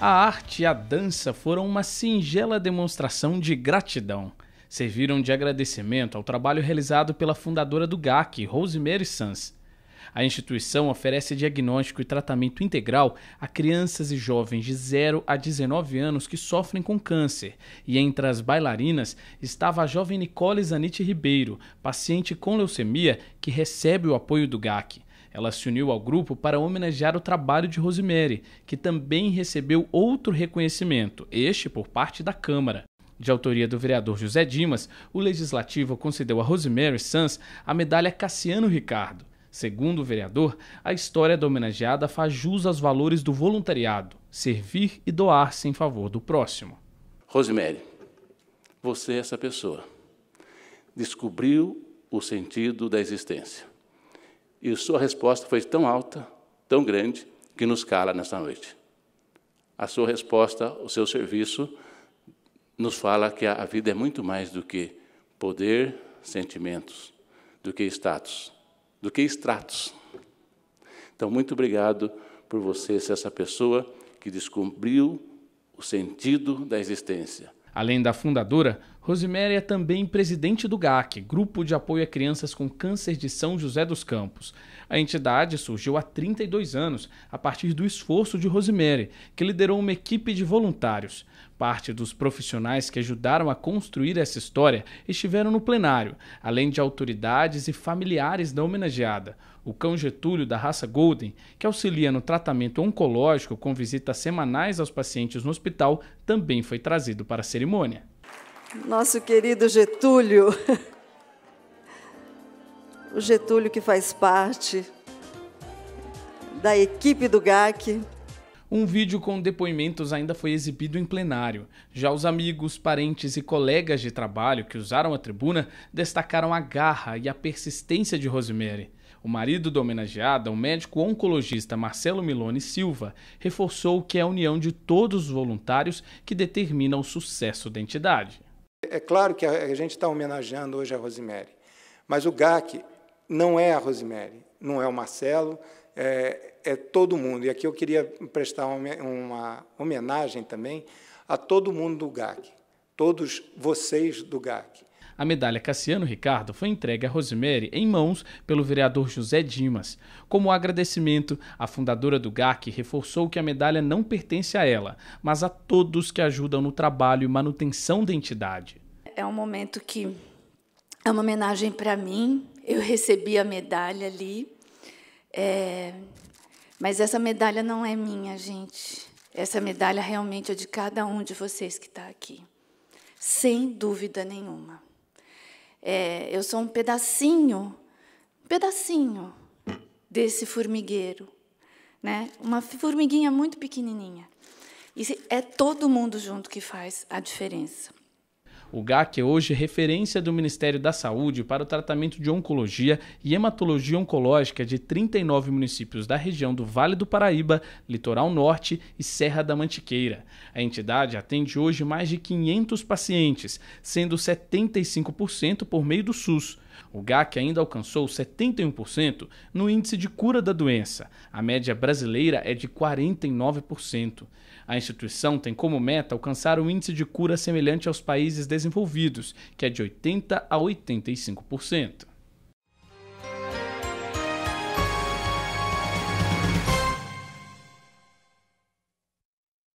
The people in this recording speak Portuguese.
A arte e a dança foram uma singela demonstração de gratidão. Serviram de agradecimento ao trabalho realizado pela fundadora do GAC, Rosemary Sanz. A instituição oferece diagnóstico e tratamento integral a crianças e jovens de 0 a 19 anos que sofrem com câncer. E entre as bailarinas estava a jovem Nicole Zanite Ribeiro, paciente com leucemia que recebe o apoio do GAC. Ela se uniu ao grupo para homenagear o trabalho de Rosemary, que também recebeu outro reconhecimento, este por parte da Câmara. De autoria do vereador José Dimas, o legislativo concedeu a Rosemary Sanz a medalha Cassiano Ricardo. Segundo o vereador, a história é da homenageada faz jus aos valores do voluntariado, servir e doar-se em favor do próximo. Rosemary, você é essa pessoa. Descobriu o sentido da existência. E sua resposta foi tão alta, tão grande, que nos cala nesta noite. A sua resposta, o seu serviço, nos fala que a vida é muito mais do que poder, sentimentos, do que status, do que extratos. Então, muito obrigado por você ser essa pessoa que descobriu o sentido da existência. Além da fundadora, Rosiméria é também presidente do GAC, Grupo de Apoio a Crianças com Câncer de São José dos Campos. A entidade surgiu há 32 anos, a partir do esforço de Rosiméria, que liderou uma equipe de voluntários. Parte dos profissionais que ajudaram a construir essa história estiveram no plenário, além de autoridades e familiares da homenageada. O cão Getúlio da raça Golden, que auxilia no tratamento oncológico com visitas semanais aos pacientes no hospital, também foi trazido para a cerimônia nosso querido Getúlio. O Getúlio que faz parte da equipe do GAC. Um vídeo com depoimentos ainda foi exibido em plenário. Já os amigos, parentes e colegas de trabalho que usaram a tribuna destacaram a garra e a persistência de Rosemary. O marido da homenageada, o médico oncologista Marcelo Milone Silva, reforçou que é a união de todos os voluntários que determina o sucesso da entidade. É claro que a gente está homenageando hoje a Rosemary, mas o GAC não é a Rosemary, não é o Marcelo, é, é todo mundo. E aqui eu queria prestar uma homenagem também a todo mundo do GAC, todos vocês do GAC. A medalha Cassiano Ricardo foi entregue a Rosemary em mãos pelo vereador José Dimas. Como agradecimento, a fundadora do GAC reforçou que a medalha não pertence a ela, mas a todos que ajudam no trabalho e manutenção da entidade é um momento que é uma homenagem para mim. Eu recebi a medalha ali, é, mas essa medalha não é minha, gente. Essa medalha realmente é de cada um de vocês que está aqui, sem dúvida nenhuma. É, eu sou um pedacinho, um pedacinho desse formigueiro, né? Uma formiguinha muito pequenininha. E é todo mundo junto que faz a diferença. O GAC é hoje referência do Ministério da Saúde para o tratamento de oncologia e hematologia oncológica de 39 municípios da região do Vale do Paraíba, Litoral Norte e Serra da Mantiqueira. A entidade atende hoje mais de 500 pacientes, sendo 75% por meio do SUS. O GAC ainda alcançou 71% no índice de cura da doença. A média brasileira é de 49%. A instituição tem como meta alcançar um índice de cura semelhante aos países desenvolvidos envolvidos, que é de 80% a 85%.